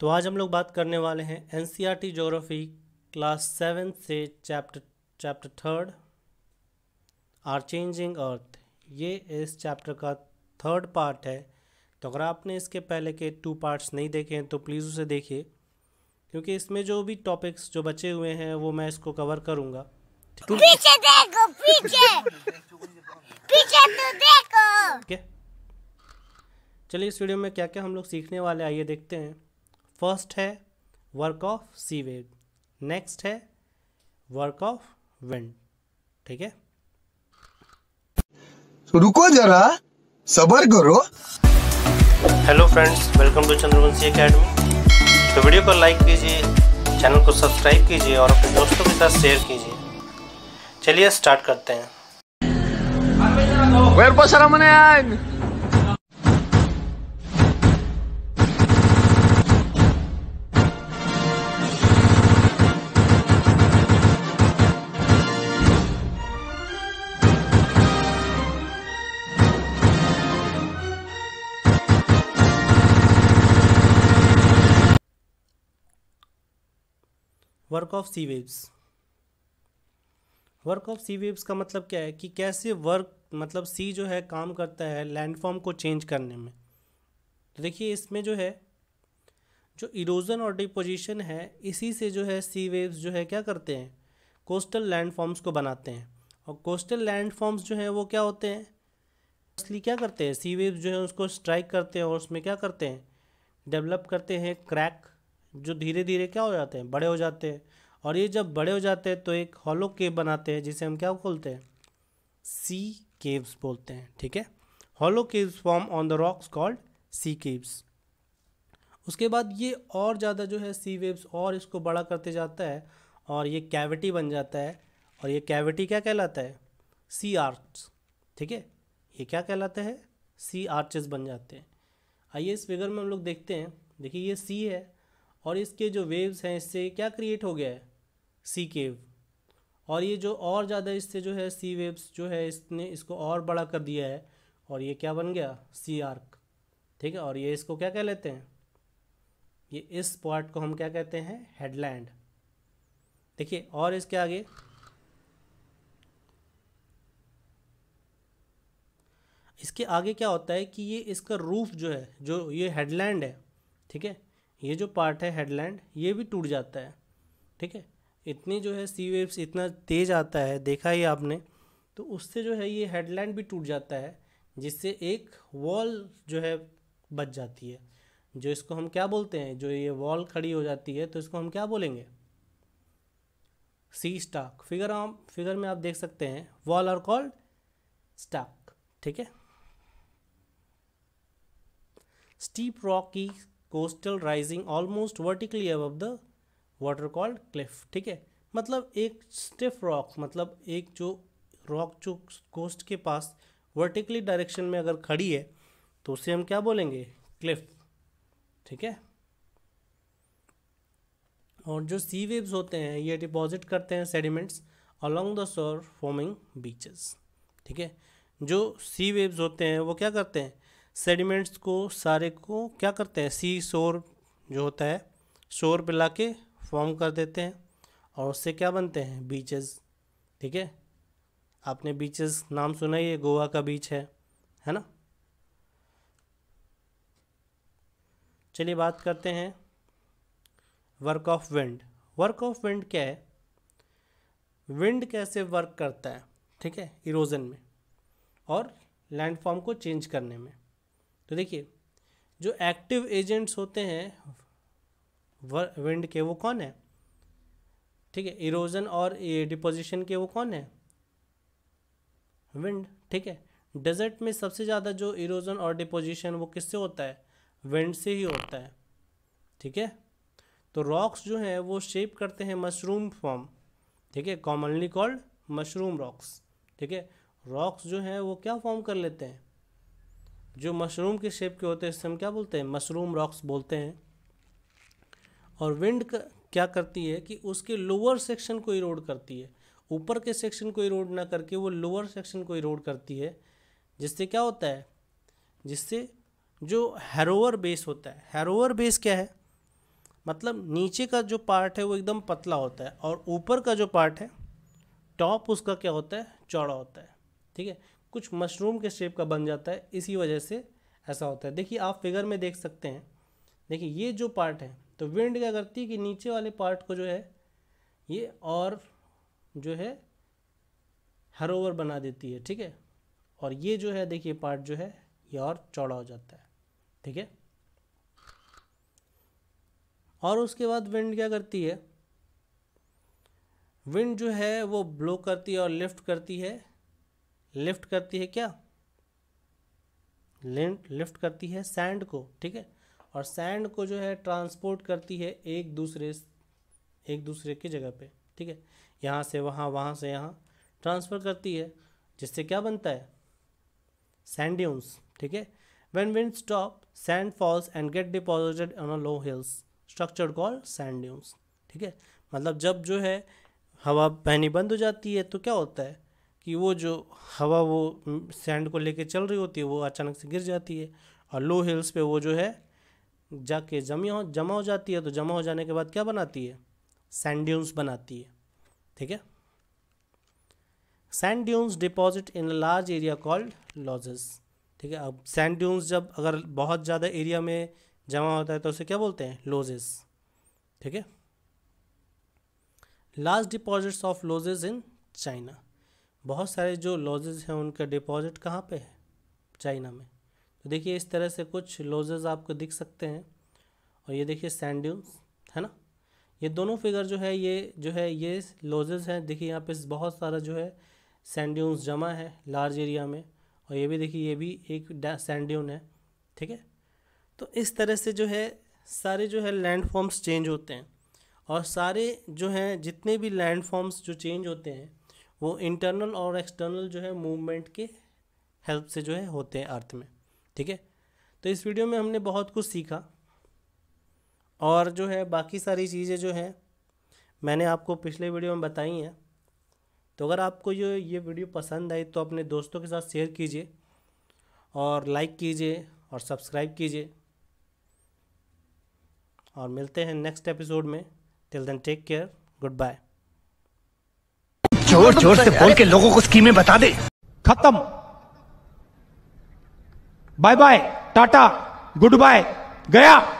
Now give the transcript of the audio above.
तो आज हम लोग बात करने वाले हैं N C R T geography class seven से chapter chapter third our changing earth ये इस चैप्टर का थर्ड पार्ट है तो अगर आपने इसके पहले के टू पार्ट्स नहीं देखे हैं तो प्लीज़ उसे देखिए क्योंकि इसमें जो भी टॉपिक्स जो बचे हुए हैं वो मैं इसको कवर करूँगा पीछे देखो पीछे पीछे तो देखो चलिए इस वीडियो में क्या क्या हम लोग सीखने वाले आइए देखते हैं फर्स्ट है work of sea wave next है वर्क ऑफ विंड ठीक है रुको जरा सबर करो hello friends welcome to Chandravanshi academy तो वीडियो को लाइक कीजिए चैनल को सब्सक्राइब कीजिए और अपने दोस्तों के साथ शेयर कीजिए चलिए स्टार्ट करते हैं work of sea waves work of sea waves का मतलब क्या है कि कैसे वर्क मतलब सी जो है काम करता है लैंडफॉर्म को चेंज करने में तो देखिए इसमें जो है जो इरोजन और डिपोजिशन है इसी से जो है सी वेव्स जो है क्या करते हैं कोस्टल लैंडफॉर्म्स को बनाते हैं और कोस्टल लैंडफॉर्म्स जो हैं वो क्या होते हैं असली क्या करते हैं सी वेव्स जो है उसको स्ट्राइक करते हैं और उसमें क्या करते हैं डेवलप करते हैं क्रैक जो धीरे धीरे क्या हो जाते हैं बड़े हो जाते हैं और ये जब बड़े हो जाते हैं तो एक हॉलो केव बनाते हैं जिसे हम क्या बोलते हैं सी केव्स बोलते हैं ठीक है hollow caves form on the rocks called sea caves उसके बाद ये और ज़्यादा जो है सी वेव्स और इसको बड़ा करते जाता है और ये कैविटी बन जाता है और ये कैविटी क्या कहलाता है सी आर्च ठीक है ये क्या कहलाता है सी आर्चेस बन जाते हैं आइए इस फिगर में हम लोग देखते हैं देखिए ये सी है और इसके जो वेव्स हैं इससे क्या क्रिएट हो गया है सी केव और ये जो और ज़्यादा इससे जो है सी वेव्स जो है इसने इसको और बड़ा कर दिया है और ये क्या बन गया सी आर्क ठीक है और ये इसको क्या कह लेते हैं ये इस पॉइंट को हम क्या कहते हैं हेडलैंड देखिए और इसके आगे इसके आगे क्या होता है कि ये इसका रूफ जो है जो ये हेडलैंड है ठीक है ये जो पार्ट है हेडलैंड ये भी टूट जाता है ठीक है इतनी जो है सी वेव्स इतना तेज आता है देखा ही आपने तो उससे जो है ये हेडलैंड भी टूट जाता है जिससे एक वॉल जो है बच जाती है जो इसको हम क्या बोलते हैं जो ये वॉल खड़ी हो जाती है तो इसको हम क्या बोलेंगे सी स्टाक फिगर आप फिगर में आप देख सकते हैं वॉल आर कॉल्ड स्टाक ठीक है स्टीप रॉक की कोस्टल राइजिंग ऑलमोस्ट वर्टिकली अब द वाटर कॉल्ड क्लिफ ठीक है मतलब एक स्टिफ रॉक मतलब एक जो रॉक जो कोस्ट के पास वर्टिकली डायरेक्शन में अगर खड़ी है तो उसे हम क्या बोलेंगे क्लिफ ठीक है और जो सी वेव्स होते हैं ये डिपॉजिट करते हैं sediments along the shore forming beaches ठीक है जो सी वेव्स होते हैं वो क्या करते हैं सेडिमेंट्स को सारे को क्या करते हैं सी शोर जो होता है शोर पे ला के फॉर्म कर देते हैं और उससे क्या बनते हैं बीचेस ठीक है आपने बीचेस नाम सुना ही है गोवा का बीच है है ना चलिए बात करते हैं work of wind work of wind क्या है विंड कैसे वर्क करता है ठीक है इरोजन में और लैंडफॉर्म को चेंज करने में तो देखिए जो एक्टिव एजेंट्स होते हैं विंड के वो कौन है ठीक है इरोजन और डिपोजिशन के वो कौन है विंड ठीक है डेजर्ट में सबसे ज़्यादा जो इरोजन और डिपोजिशन वो किससे होता है विंड से ही होता है ठीक है तो रॉक्स जो हैं वो शेप करते हैं मशरूम फॉर्म ठीक है कॉमनली कॉल्ड मशरूम रॉक्स ठीक है रॉक्स जो हैं वो क्या फॉर्म कर लेते हैं जो मशरूम के शेप के होते हैं इससे हम क्या बोलते हैं मशरूम रॉक्स बोलते हैं और विंड क्या करती है कि उसके लोअर सेक्शन को इरोड करती है ऊपर के सेक्शन को इरोड ना करके वो लोअर सेक्शन को इरोड करती है जिससे क्या होता है जिससे जो हैरोवर बेस होता है हैरोवर बेस क्या है मतलब नीचे का जो पार्ट है वो एकदम पतला होता है और ऊपर का जो पार्ट है टॉप उसका क्या होता है चौड़ा होता है ठीक है कुछ मशरूम के शेप का बन जाता है इसी वजह से ऐसा होता है देखिए आप फिगर में देख सकते हैं देखिए ये जो पार्ट है तो विंड क्या करती है कि नीचे वाले पार्ट को जो है ये और जो है हरोवर बना देती है ठीक है और ये जो है देखिए पार्ट जो है ये और चौड़ा हो जाता है ठीक है और उसके बाद विंड क्या करती है विंड जो है वो ब्लो करती है और लिफ्ट करती है लिफ्ट करती है क्या लिफ्ट करती है सैंड को ठीक है और सैंड को जो है ट्रांसपोर्ट करती है एक दूसरे एक दूसरे की जगह पे ठीक है यहाँ से वहाँ वहाँ से यहाँ ट्रांसफ़र करती है जिससे क्या बनता है सैंड ठीक है when wind stop sand falls and get deposited on a low hills structure called sand ठीक है मतलब जब जो है हवा पहनी बंद हो जाती है तो क्या होता है कि वो जो हवा वो सैंड को लेके चल रही होती है वो अचानक से गिर जाती है और लो हिल्स पे वो जो है जाके जमी हो जमा हो जाती है तो जमा हो जाने के बाद क्या बनाती है सैंड ड्यून्स बनाती है ठीक है sand dunes deposit in large area called loess ठीक है अब सैंड ड्यून्स जब अगर बहुत ज़्यादा एरिया में जमा होता है तो उसे क्या बोलते हैं लोजेस ठीक है large deposits of loess in China बहुत सारे जो लॉजेज हैं उनका डिपॉजिट कहाँ पे है चाइना में तो देखिए इस तरह से कुछ लॉजेज आपको दिख सकते हैं और ये देखिए सैंड्यून्स है ना ये दोनों फिगर जो है ये जो है ये लॉजेज हैं देखिए यहाँ पे बहुत सारा जो है सैंड्यून्स जमा है लार्ज एरिया में और ये भी देखिए ये भी एक सैंड्यून है ठीक है तो इस तरह से जो है सारे जो है लैंड फॉर्म्स चेंज होते हैं और सारे जो हैं जितने भी लैंड फॉर्म्स जो चेंज होते हैं वो इंटरनल और एक्सटर्नल जो है मूवमेंट के हेल्प से जो है होते हैं अर्थ में ठीक है तो इस वीडियो में हमने बहुत कुछ सीखा और जो है बाकी सारी चीज़ें जो हैं मैंने आपको पिछले वीडियो में बताई हैं तो अगर आपको ये ये वीडियो पसंद आई तो अपने दोस्तों के साथ शेयर कीजिए और लाइक कीजिए और सब्सक्राइब कीजिए और मिलते हैं नेक्स्ट एपिसोड में till then take care goodbye जोर मतलब जोर से बोल के लोगों को स्कीमें बता दे खत्म bye bye tata goodbye गया